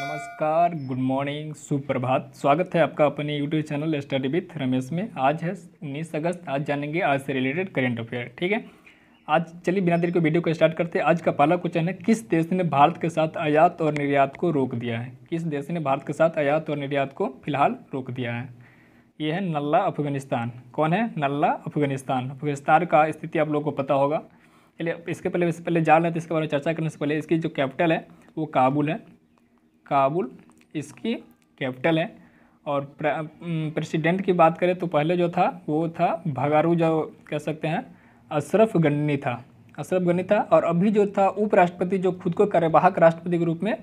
नमस्कार good morning सुप्रभात स्वागत है आपका अपने YouTube channel study with Ramesh में आज है उन्नीस अगस्त आज जानेंगे आज से रिलेटेड करेंट अफेयर ठीक है आज चलिए बिना देर के वीडियो को स्टार्ट करते हैं आज का पहला क्वेश्चन है किस देश ने भारत के साथ आयात और निर्यात को रोक दिया है किस देश ने भारत के साथ आयात और निर्यात को फिलहाल रोक दिया है ये है नल्ला अफगानिस्तान कौन है नल्ला अफगानिस्तान अफगानिस्तान का स्थिति आप लोगों को पता होगा चलिए इसके पहले इससे पहले जान रहे तो इसके बारे में चर्चा करने से पहले इसकी जो कैपिटल है वो काबुल है काबुल इसकी कैपिटल है और प्रेसिडेंट की बात करें तो पहले जो था वो था भगारू जो कह सकते हैं अशरफ गन्नी था अशरफ गनी था और अभी जो था उपराष्ट्रपति जो खुद को कार्यवाहक राष्ट्रपति के रूप में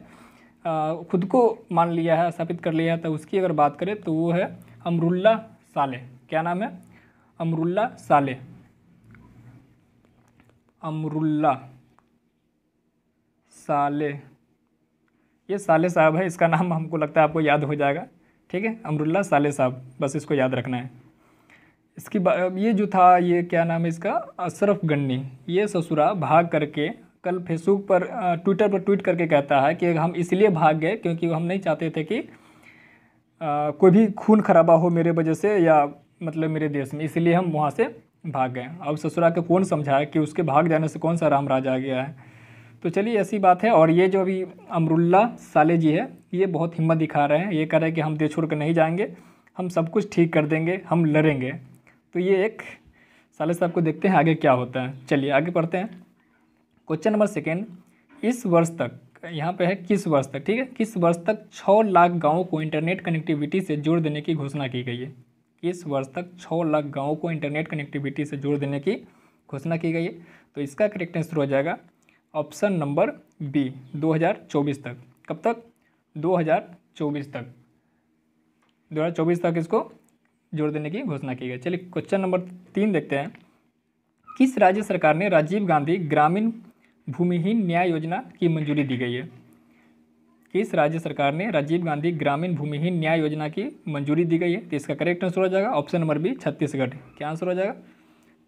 खुद को मान लिया है स्थापित कर लिया है तो उसकी अगर बात करें तो वो है अमरुल्ला साले क्या नाम है अमरुल्ला साले अमरुल्ला साले ये साले साहब है इसका नाम हमको लगता है आपको याद हो जाएगा ठीक है अमरुल्ला साले साहब बस इसको याद रखना है इसकी ये जो था ये क्या नाम है इसका अशरफ गन्नी ये ससुरा भाग करके कल फेसबुक पर ट्विटर पर ट्वीट करके कहता है कि हम इसलिए भाग गए क्योंकि हम नहीं चाहते थे कि आ, कोई भी खून खराबा हो मेरे वजह से या मतलब मेरे देश में इसलिए हम वहाँ से भाग गए अब ससुरा के कौन समझाया कि उसके भाग जाने से कौन सा राम राज आ गया है तो चलिए ऐसी बात है और ये जो अभी अमरुल्ला साले जी है ये बहुत हिम्मत दिखा रहे हैं ये कह रहे हैं कि हम दे छोड़ कर नहीं जाएंगे हम सब कुछ ठीक कर देंगे हम लड़ेंगे तो ये एक साले साहब को देखते हैं आगे क्या होता है चलिए आगे पढ़ते हैं क्वेश्चन नंबर सेकेंड इस वर्ष तक यहाँ पे है किस वर्ष तक ठीक है किस वर्ष तक छः लाख गाँव को इंटरनेट कनेक्टिविटी से जोड़ देने की घोषणा की गई है किस वर्ष तक छः लाख गाँव को इंटरनेट कनेक्टिविटी से जोड़ देने की घोषणा की गई है तो इसका करेक्ट आंसर हो जाएगा ऑप्शन नंबर बी 2024 तक कब तक 2024 तक 2024 तक इसको जोड़ देने की घोषणा की गई चलिए क्वेश्चन नंबर तीन देखते हैं किस राज्य सरकार ने राजीव गांधी ग्रामीण भूमिहीन न्याय योजना की मंजूरी दी गई है किस राज्य सरकार ने राजीव गांधी ग्रामीण भूमिहीन न्याय योजना की मंजूरी दी गई है तो इसका करेक्ट आंसर हो जाएगा ऑप्शन नंबर बी छत्तीसगढ़ क्या आंसर हो जाएगा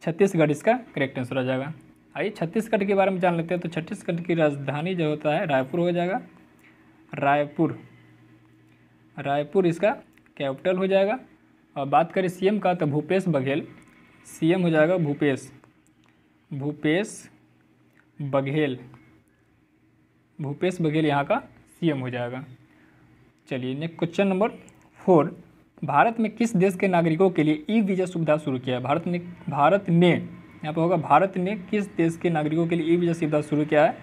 छत्तीसगढ़ इसका करेक्ट आंसर हो जाएगा आइए छत्तीसगढ़ के बारे में जान लेते हैं तो छत्तीसगढ़ की राजधानी जो होता है रायपुर हो जाएगा रायपुर रायपुर इसका कैपिटल हो जाएगा और बात करें सीएम का तो भूपेश बघेल सीएम हो जाएगा भूपेश भूपेश बघेल भूपेश बघेल यहाँ का सीएम हो जाएगा चलिए next question number four Bharat में किस देश के नागरिकों के लिए ई वीज़ा सुविधा शुरू किया है भारत ने भारत ने यहाँ पर होगा भारत ने किस देश के नागरिकों के लिए ई वीज़ा सुविधा शुरू किया है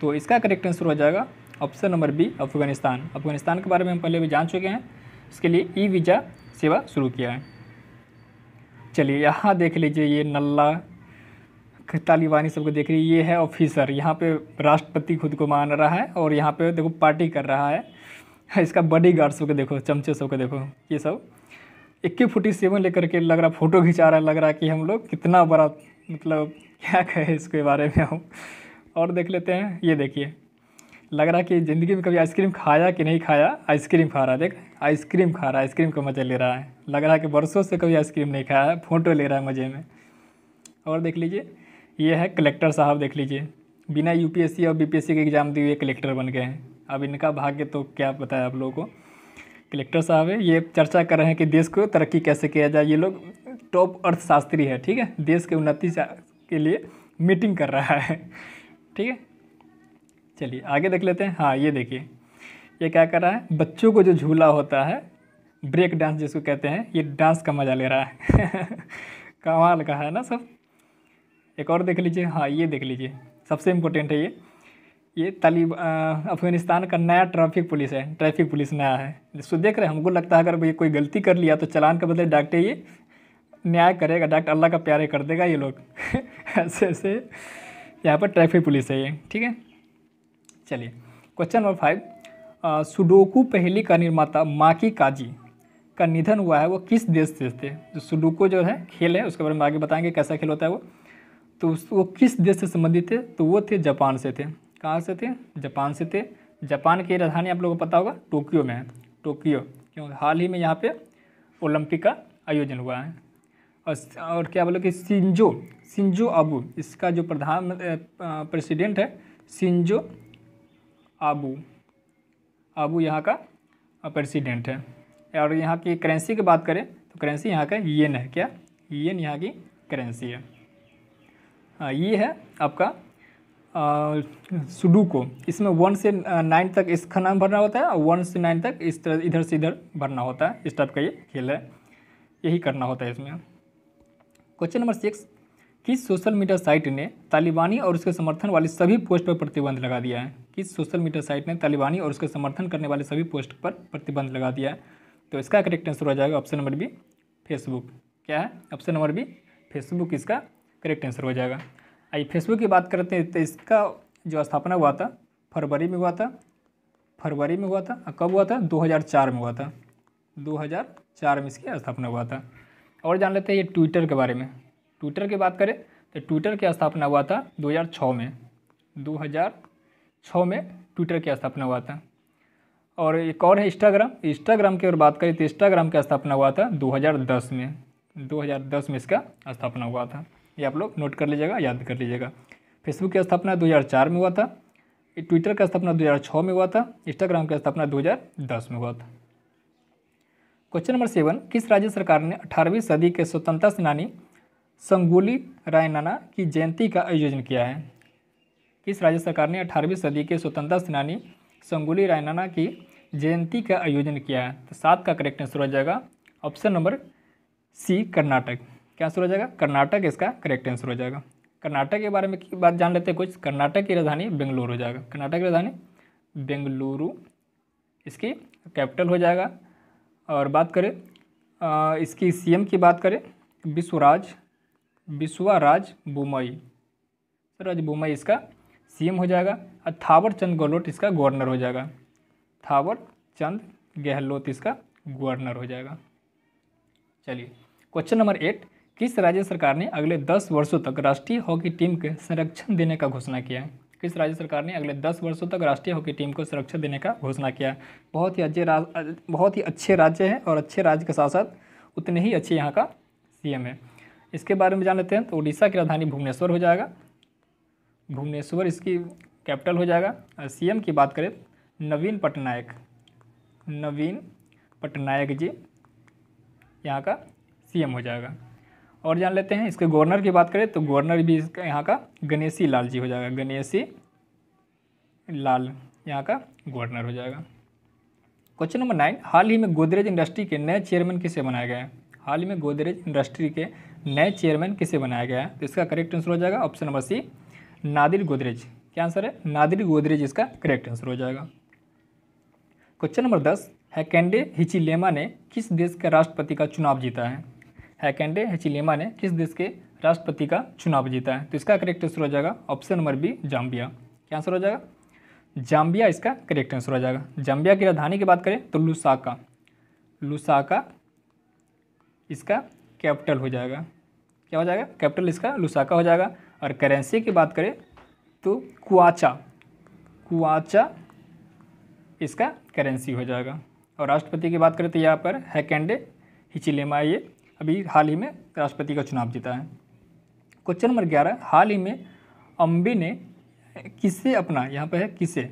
तो इसका करेक्ट आंसर हो जाएगा option number B Afghanistan Afghanistan के बारे में हम पहले भी जान चुके हैं इसके लिए ई वीज़ा सेवा शुरू किया है चलिए यहाँ देख लीजिए ये नल्ला तालिबानी सबको देख रही है ये है ऑफिसर यहाँ पे राष्ट्रपति खुद को मान रहा है और यहाँ पे देखो पार्टी कर रहा है इसका बॉडी गार्ड सबको देखो चमचे सबको देखो ये सब इक्के फोर्टी सेवन लेकर के लग रहा फ़ोटो खिंचा रहा है लग रहा कि हम लोग कितना बड़ा मतलब क्या कहे इसके बारे में हम और देख लेते हैं ये देखिए लग रहा कि ज़िंदगी में कभी आइसक्रीम खाया कि नहीं खाया आइसक्रीम खा रहा है देख आइसक्रीम खा रहा है आइसक्रीम का मज़ा ले रहा है लग रहा है कि बरसों से कभी आइसक्रीम नहीं खाया है फ़ोटो ले रहा है मज़े में और देख लीजिए ये है कलेक्टर साहब देख लीजिए बिना यूपीएससी और बीपीएससी के एग्ज़ाम दिए हुए कलेक्टर बन गए हैं अब इनका भाग्य तो क्या बताया आप लोगों को कलेक्टर साहब है ये चर्चा कर रहे हैं कि देश को तरक्की कैसे किया जाए ये लोग टॉप अर्थशास्त्री है ठीक है देश के उन्नति के लिए मीटिंग कर रहा है ठीक है चलिए आगे देख लेते हैं हाँ ये देखिए ये क्या कर रहा है बच्चों को जो झूला होता है ब्रेक डांस जिसको कहते हैं ये डांस का मज़ा ले रहा है कमाल का है ना सब एक और देख लीजिए हाँ ये देख लीजिए सबसे इम्पोर्टेंट है ये ये तालिब अफगानिस्तान का नया ट्रैफिक पुलिस है ट्रैफिक पुलिस नया है सो देख रहे हैं हमको लगता है अगर भाई कोई गलती कर लिया तो चलान के बदले डॉक्टर ये न्याय करेगा डॉक्टर अल्लाह का प्यारे कर देगा ये लोग ऐसे ऐसे यहाँ पर ट्रैफिक पुलिस है ये ठीक है चलिए क्वेश्चन नंबर फाइव सुडोकू पहली का निर्माता माकी काजी का निधन हुआ है वो किस देश से थे जो तो सुडोको जो है खेल है उसके बारे में आगे बताएंगे कैसा खेल होता है वो तो वो किस देश से संबंधित थे तो वो थे जापान से थे कहाँ से थे जापान से थे जापान की राजधानी आप लोगों को पता होगा टोक्यो में है टोक्यो क्योंकि हाल ही में यहाँ पे ओलंपिक का आयोजन हुआ है और और क्या बोले कि सिंजो सिंजो आबू इसका जो प्रधान प्रेसिडेंट है सिंजो आबू आबू यहाँ का प्रेसिडेंट है और यहाँ की करेंसी की बात करें तो करेंसी यहाँ का येन है क्या येन यहाँ की करेंसी है हाँ, ये है आपका को इसमें वन से नाइन तक इसका नाम भरना होता है और वन से नाइन तक इस तरह इधर से इधर भरना होता है इस टाइप का ये खेल है यही करना होता है इसमें क्वेश्चन नंबर सिक्स किस सोशल मीडिया साइट ने तालिबानी और उसके समर्थन वाली सभी पोस्ट पर प्रतिबंध लगा दिया है किस सोशल मीडिया साइट ने तालिबानी और उसके समर्थन करने वाले सभी पोस्ट पर प्रतिबंध लगा दिया है तो इसका करेक्ट आंसर हो जाएगा ऑप्शन नंबर बी फेसबुक क्या है ऑप्शन नंबर बी फेसबुक इसका करेक्ट आंसर हो जाएगा आइए फेसबुक की बात करते हैं तो इसका जो स्थापना हुआ था फरवरी में हुआ था फरवरी में हुआ था कब हुआ था 2004 में हुआ था 2004 में इसकी स्थापना हुआ था और जान लेते हैं ये ट्विटर के बारे में ट्विटर की बात करें तो ट्विटर की स्थापना हुआ था 2006 में 2006 में ट्विटर की स्थापना हुआ था और एक और है इंस्टाग्राम इंस्टाग्राम की अगर बात करें तो इंस्टाग्राम की स्थापना हुआ था 2010 में 2010 में इसका स्थापना हुआ था ये आप लोग नोट कर लीजिएगा याद कर लीजिएगा फेसबुक की स्थापना 2004 में हुआ था ट्विटर का स्थापना 2006 में हुआ था इंस्टाग्राम की स्थापना 2010 में हुआ था क्वेश्चन नंबर सेवन किस राज्य सरकार ने अठारहवीं सदी के स्वतंत्रता सेनानी संगोली रायनाना की जयंती का आयोजन किया है किस राज्य सरकार ने अठारहवीं सदी के स्वतंत्रता सेनानी संगोली रायनाना की जयंती का आयोजन किया है तो सात का करेक्ट आंसर हो जाएगा ऑप्शन नंबर सी कर्नाटक क्या आंसर हो जाएगा कर्नाटक इसका करेक्ट आंसर हो जाएगा कर्नाटक के बारे में की बात जान लेते हैं कुछ कर्नाटक की राजधानी बेंगलुरु हो जाएगा कर्नाटक की राजधानी बेंगलुरु इसकी कैपिटल हो जाएगा और बात करें इसकी सीएम की बात करें विश्वराज विश्वाराज बुमई राज बुमई इसका सीएम हो जाएगा और थावर चंद गहलोत इसका गवर्नर हो जाएगा थावर चंद गहलोत इसका गवर्नर हो जाएगा चलिए क्वेश्चन नंबर एट किस राज्य सरकार ने अगले दस वर्षों तक राष्ट्रीय हॉकी टीम के संरक्षण देने का घोषणा किया है किस राज्य सरकार ने अगले दस वर्षों तक राष्ट्रीय हॉकी टीम को संरक्षण देने का घोषणा किया बहुत ही अच्छे बहुत ही अच्छे राज्य हैं और अच्छे राज्य के साथ साथ उतने ही अच्छे यहाँ का सी है इसके बारे में जान लेते हैं तो उड़ीसा की राजधानी भुवनेश्वर हो जाएगा भुवनेश्वर इसकी कैपिटल हो जाएगा सी की बात करें नवीन पटनायक नवीन पटनायक जी यहाँ का सीएम हो जाएगा और जान लेते हैं इसके गवर्नर की बात करें तो गवर्नर भी इसका यहाँ का गणेशी लाल जी हो जाएगा गणेशी लाल यहाँ का गवर्नर हो जाएगा क्वेश्चन नंबर नाइन हाल ही में गोदरेज इंडस्ट्री के नए चेयरमैन किसे बनाया गया हैं हाल ही में गोदरेज इंडस्ट्री के नए चेयरमैन किसे बनाया गया है तो इसका करेक्ट आंसर हो जाएगा option number C Nadir Godrej क्या आंसर है नादिर गोदरेज इसका करेक्ट आंसर हो जाएगा क्वेश्चन नंबर दस हैकेंडे हिचिलेमा ने किस देश के राष्ट्रपति का चुनाव जीता है हैकेंडे हेचिलेमा ने किस देश के राष्ट्रपति का चुनाव जीता है तो इसका करेक्ट आंसर हो जाएगा ऑप्शन नंबर बी जाम्बिया क्या आंसर हो जाएगा जाम्बिया इसका करेक्ट आंसर हो जाएगा जाम्बिया की राजधानी की बात करें तो लुसाका लुसाका इसका कैपिटल हो जाएगा क्या हो जाएगा कैपिटल इसका लुसाका हो जाएगा और करेंसी की बात करें तो कुआचा कुआचा इसका करेंसी हो जाएगा और राष्ट्रपति की बात करें तो यहाँ पर हैकेंडे हिचिलेमा ये अभी हाल ही में राष्ट्रपति का चुनाव जीता है क्वेश्चन नंबर ग्यारह हाल ही में अम्बे ने किसे अपना यहाँ पर है किसे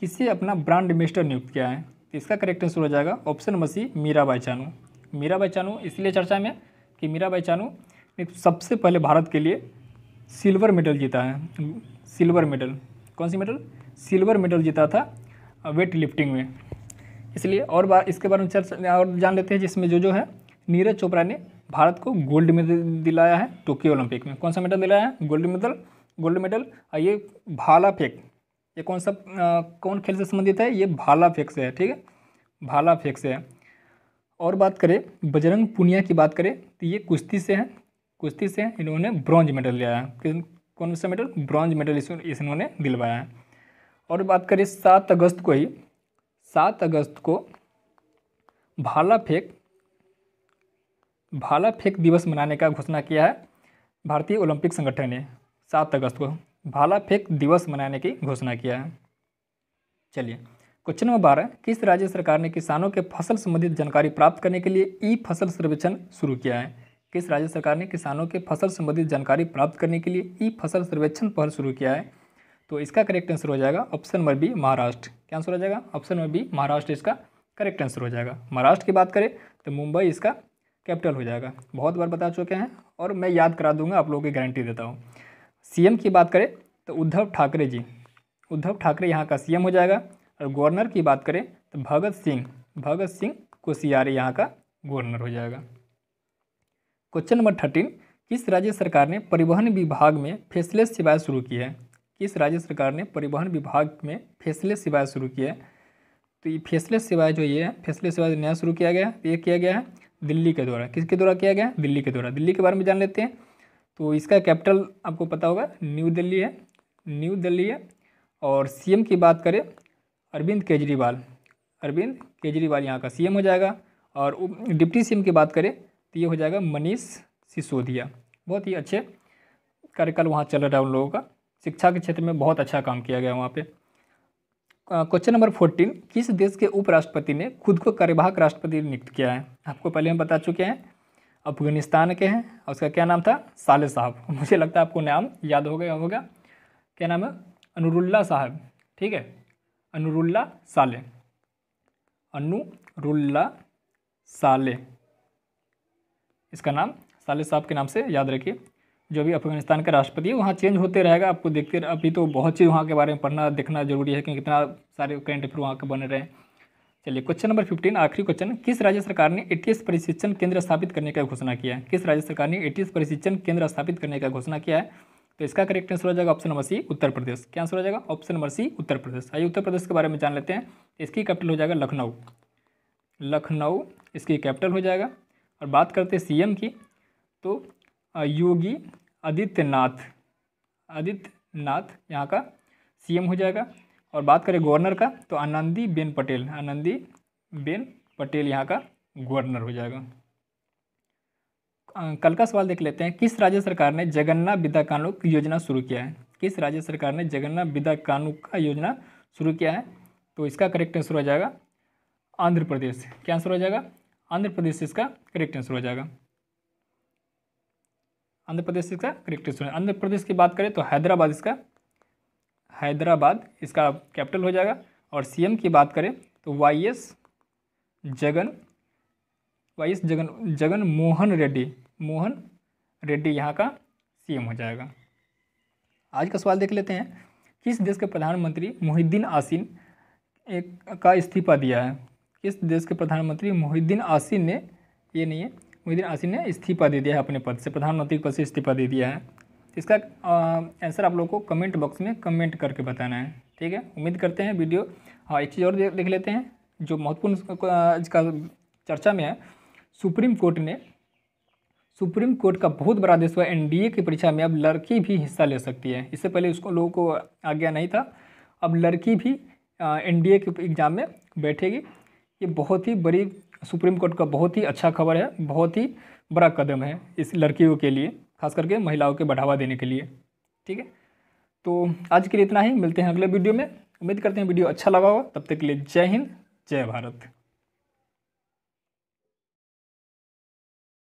किसे अपना ब्रांड मिनिस्टर नियुक्त किया है तो इसका करेक्ट आंसर हो जाएगा option number C Mirabai Chanu Mirabai Chanu इसलिए चर्चा में कि मीराबाई चानू ने सबसे पहले भारत के लिए सिल्वर मेडल जीता है सिल्वर मेडल कौन सी मेडल सिल्वर मेडल जीता था वेट लिफ्टिंग में इसलिए और बार इसके बारे में चर्चा और जान लेते हैं जिसमें जो जो है नीरज चोपड़ा ने भारत को गोल्ड मेडल दिलाया है टोक्यो ओलंपिक में कौन सा मेडल दिलाया है गोल्ड मेडल गोल्ड मेडल और ये भाला फेंक ये कौन सा आ, कौन खेल से संबंधित है ये भाला फेंक से है ठीक है भाला फेंक से है और बात करें बजरंग पुनिया की बात करें तो ये कुश्ती से है कुश्ती से इन्होंने ब्रॉन्ज मेडल लिया है कौन सा मेडल ब्रॉन्ज मेडल इस इन्होंने दिलवाया है और बात करें सात अगस्त को ही सात अगस्त को भाला फेंक भाला फेंक दिवस मनाने का घोषणा किया है भारतीय ओलंपिक संगठन ने सात अगस्त को भाला फेंक दिवस मनाने की घोषणा किया है चलिए क्वेश्चन नंबर बारह किस राज्य सरकार ने किसानों के फसल संबंधित जानकारी प्राप्त करने के लिए ई फसल सर्वेक्षण शुरू किया है किस राज्य सरकार ने किसानों के फसल संबंधित जानकारी प्राप्त करने के लिए ई फसल सर्वेक्षण पहल शुरू किया है तो इसका करेक्ट आंसर हो जाएगा ऑप्शन नंबर बी महाराष्ट्र क्या आंसर हो जाएगा ऑप्शन नंबर बी महाराष्ट्र इसका करेक्ट आंसर हो जाएगा महाराष्ट्र की बात करें तो मुंबई इसका कैपिटल हो जाएगा बहुत बार बता चुके हैं और मैं याद करा दूंगा आप लोगों की गारंटी देता हूँ सीएम की बात करें तो उद्धव ठाकरे जी उद्धव ठाकरे यहाँ का सीएम हो जाएगा और गवर्नर की बात करें तो भगत सिंह भगत सिंह कोशियारी यहाँ का गवर्नर हो जाएगा क्वेश्चन नंबर थर्टीन किस राज्य सरकार ने परिवहन विभाग में फेसलेस सेवाएँ शुरू की है किस राज्य सरकार ने परिवहन विभाग में फेसलेस सेवाएँ शुरू की है तो ये फेसलेस सेवाएँ जो ये है फेसलेस सेवाएँ नया शुरू किया गया है तो ये किया गया है दिल्ली के द्वारा किसके द्वारा किया गया दिल्ली के द्वारा दिल्ली के बारे में जान लेते हैं तो इसका कैपिटल आपको पता होगा न्यू दिल्ली है न्यू दिल्ली है और सीएम की बात करें अरविंद केजरीवाल अरविंद केजरीवाल यहाँ का सीएम हो जाएगा और डिप्टी सीएम की बात करें तो ये हो जाएगा मनीष सिसोदिया बहुत ही अच्छे कार्यकाल वहाँ चल रहा है उन लोगों का शिक्षा के क्षेत्र में बहुत अच्छा काम किया गया वहाँ पर क्वेश्चन नंबर फोर्टीन किस देश के उपराष्ट्रपति ने खुद को कार्यवाहक राष्ट्रपति नियुक्त किया है आपको पहले हम बता चुके हैं अफगानिस्तान के हैं और उसका क्या नाम था साले साहब मुझे लगता है आपको नाम याद हो गया होगा क्या नाम है अनुरुल्ला साहब ठीक है अनुरुल्ला साले अनुरुल्ला साले इसका नाम साले साहब के नाम से याद रखिए जो भी अफगानिस्तान का राष्ट्रपति है वहाँ चेंज होते रहेगा आपको देखते अभी तो बहुत चीज़ वहाँ के बारे में पढ़ना देखना जरूरी है कि कितना सारे करेंट अफेयर वहाँ के बने रहे चलिए क्वेश्चन नंबर फिफ्टीन आखिरी क्वेश्चन किस राज्य सरकार ने एटीएस प्रशिक्षण केंद्र स्थापित करने का घोषणा किया है किस राज्य सरकार ने एटीएस प्रशिक्षण केंद्र स्थापित करने का घोषणा किया है तो इसका करेक्ट आंसर हो जाएगा ऑप्शन नंबर सी उत्तर प्रदेश क्या आंसर हो जाएगा ऑप्शन नंबर सी उत्तर प्रदेश आइए उत्तर प्रदेश के बारे में जान लेते हैं इसकी कैपिटल हो जाएगा लखनऊ लखनऊ इसकी कैपिटल हो जाएगा और बात करते हैं सीएम की तो योगी आदित्यनाथ आदित्यनाथ यहाँ का सीएम हो जाएगा और बात करें गवर्नर का तो आनंदी बेन पटेल आनंदी बेन पटेल यहाँ का गवर्नर हो जाएगा कल का सवाल देख लेते हैं किस राज्य सरकार ने जगन्ना विद्या कानून की योजना शुरू किया है किस राज्य सरकार ने जगन्ना विद्या कानून का योजना शुरू किया है तो इसका करेक्ट आंसर हो जाएगा आंध्र प्रदेश क्या आंसर हो जाएगा आंध्र प्रदेश इसका करेक्ट आंसर हो जाएगा आंध्र प्रदेश इसका करेक्ट स्टूडेंट आंध्र प्रदेश की बात करें तो हैदराबाद इसका हैदराबाद इसका कैपिटल हो जाएगा और सीएम की बात करें तो Y S Jagan Y Jagan Jagan Mohan Reddy Mohan Reddy यहाँ का सीएम हो जाएगा आज का सवाल देख लेते हैं किस देश के प्रधानमंत्री मोहिद्दीन आसिन एक का इस्तीफा दिया है किस देश के प्रधानमंत्री मोहिद्दीन आसिन ने ये नहीं है मुहिद्दीन आसिन ने इस्तीफा दे दिया है अपने पद से प्रधानमंत्री के पद से इस्तीफा दे दिया है इसका आंसर आप लोग को कमेंट बॉक्स में कमेंट करके बताना है ठीक है उम्मीद करते हैं वीडियो हाँ एक चीज़ और देख लेते हैं जो महत्वपूर्ण इसका चर्चा में है सुप्रीम कोर्ट ने सुप्रीम कोर्ट का बहुत बड़ा आदेश हुआ एनडीए की परीक्षा में अब लड़की भी हिस्सा ले सकती है इससे पहले उसको लोगों को आज्ञा नहीं था अब लड़की भी एनडीए के एग्ज़ाम में बैठेगी ये बहुत ही बड़ी सुप्रीम कोर्ट का बहुत ही अच्छा खबर है बहुत ही बड़ा कदम है इस लड़कियों के लिए खास करके महिलाओं के बढ़ावा देने के लिए ठीक है तो आज के लिए इतना ही मिलते हैं अगले वीडियो में उम्मीद करते हैं वीडियो अच्छा लगा होगा तब तक के लिए जय हिंद जय भारत